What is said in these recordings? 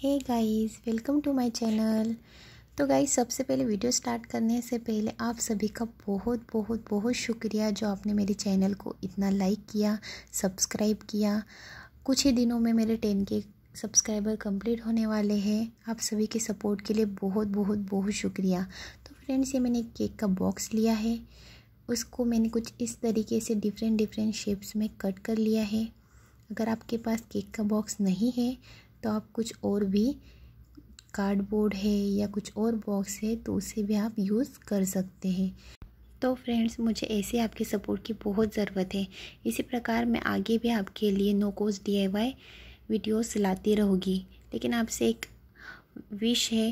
hey guys welcome to my channel तो guys सबसे पहले वीडियो स्टार्ट करने से पहले आप सभी का बहुत बहुत बहुत शुक्रिया जो आपने मेरे चैनल को इतना लाइक किया सब्सक्राइब किया कुछ ही दिनों में मेरे टेन के सब्सक्राइबर कंप्लीट होने वाले हैं आप सभी के सपोर्ट के लिए बहुत बहुत बहुत शुक्रिया तो फ्रेंड्स ये मैंने केक का बॉक्स लिया है उसको मैंने कुछ इस तरीके से डिफरेंट डिफरेंट शेप्स में कट कर लिया है अगर आपके पास केक का बॉक्स नहीं है तो आप कुछ और भी कार्डबोर्ड है या कुछ और बॉक्स है तो उसे भी आप यूज़ कर सकते हैं तो फ्रेंड्स मुझे ऐसे आपके सपोर्ट की बहुत ज़रूरत है इसी प्रकार मैं आगे भी आपके लिए नो कोस्ट डी वीडियोस लाती रहूँगी लेकिन आपसे एक विश है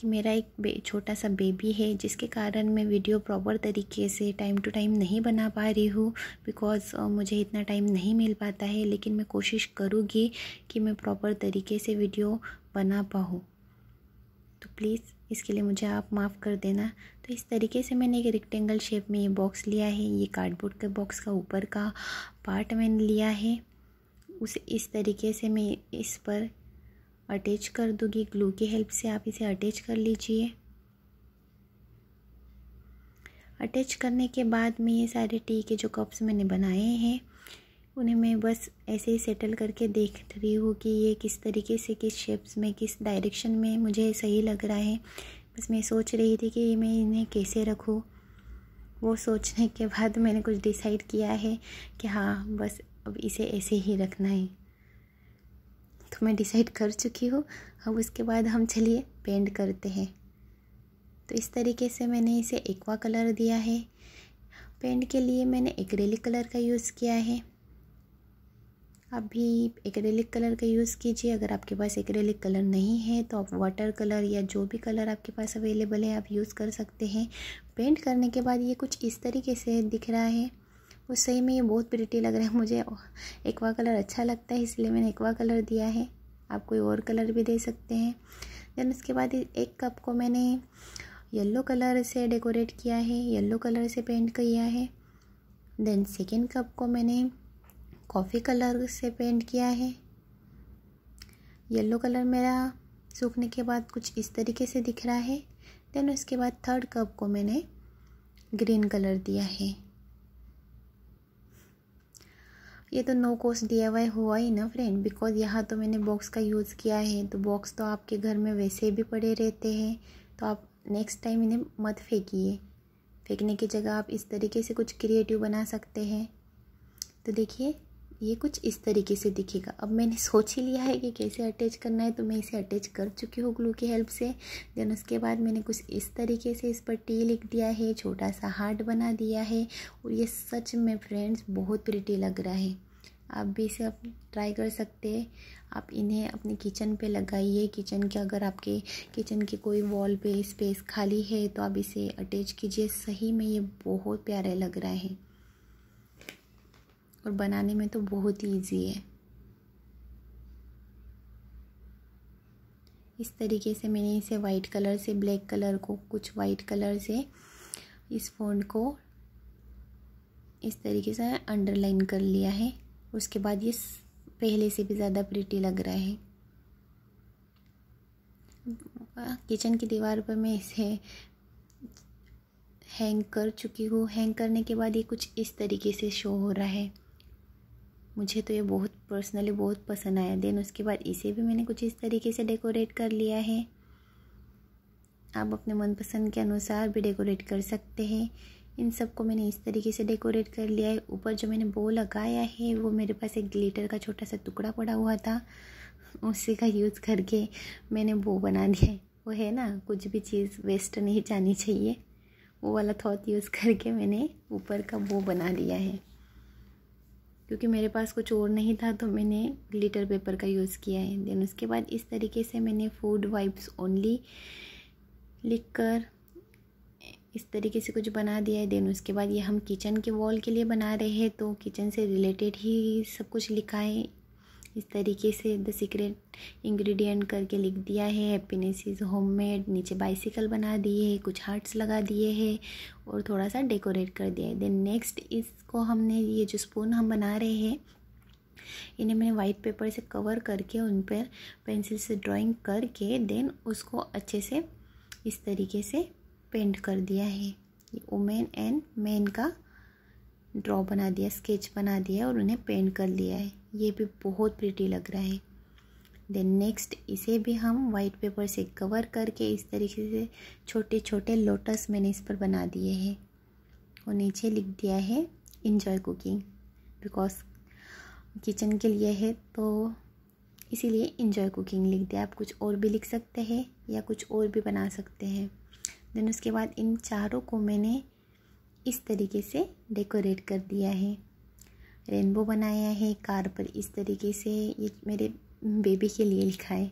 कि मेरा एक छोटा सा बेबी है जिसके कारण मैं वीडियो प्रॉपर तरीके से टाइम टू टाइम नहीं बना पा रही हूँ बिकॉज़ मुझे इतना टाइम नहीं मिल पाता है लेकिन मैं कोशिश करूँगी कि मैं प्रॉपर तरीके से वीडियो बना पाऊँ तो प्लीज़ इसके लिए मुझे आप माफ़ कर देना तो इस तरीके से मैंने एक रेक्टेंगल शेप में ये बॉक्स लिया है ये कार्डबोर्ड के बॉक्स का ऊपर का पार्ट मैंने लिया है उसे इस तरीके से मैं इस पर अटैच कर दूंगी ग्लू की हेल्प से आप इसे अटैच कर लीजिए अटैच करने के बाद में ये सारे टी के जो कप्स मैंने बनाए हैं उन्हें मैं बस ऐसे ही सेटल करके देख रही हूँ कि ये किस तरीके से किस शेप्स में किस डायरेक्शन में मुझे सही लग रहा है बस मैं सोच रही थी कि मैं इन्हें कैसे रखूँ वो सोचने के बाद मैंने कुछ डिसाइड किया है कि हाँ बस अब इसे ऐसे ही रखना है तो मैं डिसाइड कर चुकी हूँ अब उसके बाद हम चलिए पेंट करते हैं तो इस तरीके से मैंने इसे एक्वा कलर दिया है पेंट के लिए मैंने एक्रेलिक कलर का यूज़ किया है आप भी एक्रेलिक कलर का यूज़ कीजिए अगर आपके पास एक्रेलिक कलर नहीं है तो आप वाटर कलर या जो भी कलर आपके पास अवेलेबल है आप यूज़ कर सकते हैं पेंट करने के बाद ये कुछ इस तरीके से दिख रहा है वो सही में ये बहुत प्रिटी लग रहा है मुझे एक्वा कलर अच्छा लगता है इसलिए मैंने एक्वा कलर दिया है आप कोई और कलर भी दे सकते हैं देन उसके बाद एक कप को मैंने येलो कलर से डेकोरेट किया है येलो कलर से पेंट किया है देन सेकेंड कप को मैंने कॉफ़ी कलर से पेंट किया है येलो कलर मेरा सूखने के बाद कुछ इस तरीके से दिख रहा है देन उसके बाद थर्ड कप को मैंने ग्रीन कलर दिया है ये तो नो कॉस्ट डी हुआ ही ना फ्रेंड बिकॉज यहाँ तो मैंने बॉक्स का यूज़ किया है तो बॉक्स तो आपके घर में वैसे भी पड़े रहते हैं तो आप नेक्स्ट टाइम इन्हें मत फेंकिए फेंकने की जगह आप इस तरीके से कुछ क्रिएटिव बना सकते हैं तो देखिए ये कुछ इस तरीके से दिखेगा अब मैंने सोच ही लिया है कि कैसे अटैच करना है तो मैं इसे अटैच कर चुकी हूँ ग्लू की हेल्प से देन उसके बाद मैंने कुछ इस तरीके से इस पर टी लिख दिया है छोटा सा हार्ट बना दिया है और ये सच में फ्रेंड्स बहुत प्रिटी लग रहा है आप भी इसे आप ट्राई कर सकते हैं आप इन्हें अपने किचन पे लगाइए किचन के अगर आपके किचन की कोई वॉल पे स्पेस खाली है तो आप इसे अटैच कीजिए सही में ये बहुत प्यारा लग रहा है और बनाने में तो बहुत ही ईजी है इस तरीके से मैंने इसे वाइट कलर से ब्लैक कलर को कुछ वाइट कलर से इस फोन को इस तरीके से अंडरलाइन कर लिया है उसके बाद ये पहले से भी ज़्यादा प्रिटी लग रहा है किचन की दीवार पर मैं इसे हैंग कर चुकी हूँ हैंग करने के बाद ये कुछ इस तरीके से शो हो रहा है मुझे तो ये बहुत पर्सनली बहुत पसंद आया देन उसके बाद इसे भी मैंने कुछ इस तरीके से डेकोरेट कर लिया है आप अपने मनपसंद के अनुसार भी डेकोरेट कर सकते हैं इन सबको मैंने इस तरीके से डेकोरेट कर लिया है ऊपर जो मैंने बो लगाया है वो मेरे पास एक ग्लिटर का छोटा सा टुकड़ा पड़ा हुआ था उसी का यूज़ करके मैंने बो बना दिया है वो है ना कुछ भी चीज़ वेस्ट नहीं जानी चाहिए वो वाला थॉट यूज़ करके मैंने ऊपर का बो बना दिया है क्योंकि मेरे पास कुछ और नहीं था तो मैंने ग्लिटर पेपर का यूज़ किया है देन उसके बाद इस तरीके से मैंने फूड वाइप्स ओनली लिख कर इस तरीके से कुछ बना दिया है देन उसके बाद ये हम किचन के वॉल के लिए बना रहे हैं तो किचन से रिलेटेड ही सब कुछ लिखा है इस तरीके से द सीक्रेट इंग्रेडिएंट करके लिख दिया है हैप्पीनेस इज़ होममेड नीचे बाइसिकल बना दिए है कुछ हार्ट्स लगा दिए है और थोड़ा सा डेकोरेट कर दिया है देन नेक्स्ट इसको हमने ये जो स्पून हम बना रहे हैं इन्हें मैंने वाइट पेपर से कवर करके उन पर पेंसिल से ड्राइंग करके देन उसको अच्छे से इस तरीके से पेंट कर दिया है ये वुमेन एंड मैन का ड्रॉ बना दिया स्केच बना दिया और उन्हें पेंट कर लिया है ये भी बहुत प्रिटी लग रहा है देन नेक्स्ट इसे भी हम वाइट पेपर से कवर करके इस तरीके से छोटे छोटे लोटस मैंने इस पर बना दिए हैं और नीचे लिख दिया है इन्जॉय कुकिंग बिकॉज किचन के लिए है तो इसीलिए इन्जॉय कुकिंग लिख दिया आप कुछ और भी लिख सकते हैं या कुछ और भी बना सकते हैं देन उसके बाद इन चारों को मैंने इस तरीके से डेकोरेट कर दिया है रेनबो बनाया है कार पर इस तरीके से ये मेरे बेबी के लिए लिखा है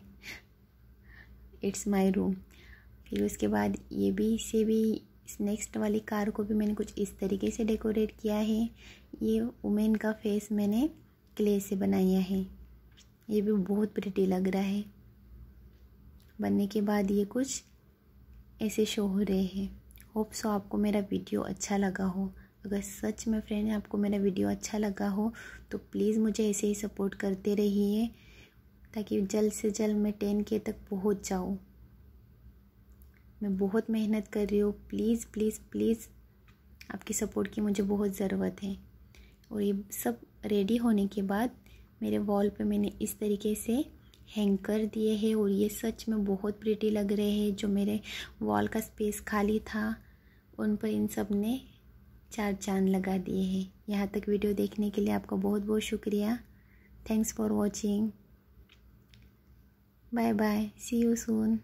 इट्स माई रूम फिर उसके बाद ये भी इसे भी इस नेक्स्ट वाली कार को भी मैंने कुछ इस तरीके से डेकोरेट किया है ये वुमेन का फेस मैंने क्ले से बनाया है ये भी बहुत प्रिटी लग रहा है बनने के बाद ये कुछ ऐसे शो हो रहे हैं होप सो आपको मेरा वीडियो अच्छा लगा हो अगर सच में फ्रेंड आपको मेरा वीडियो अच्छा लगा हो तो प्लीज़ मुझे ऐसे ही सपोर्ट करते रहिए ताकि जल्द से जल्द मैं टेन के तक पहुंच जाऊँ मैं बहुत मेहनत कर रही हूँ प्लीज़ प्लीज़ प्लीज़ आपकी सपोर्ट की मुझे बहुत ज़रूरत है और ये सब रेडी होने के बाद मेरे वॉल पे मैंने इस तरीके से हैंग कर दिए हैं और ये सच में बहुत प्रिटी लग रहे हैं जो मेरे वॉल का स्पेस खाली था उन पर इन सब ने चार चांद लगा दिए हैं यहाँ तक वीडियो देखने के लिए आपका बहुत बहुत शुक्रिया thanks for watching bye bye see you soon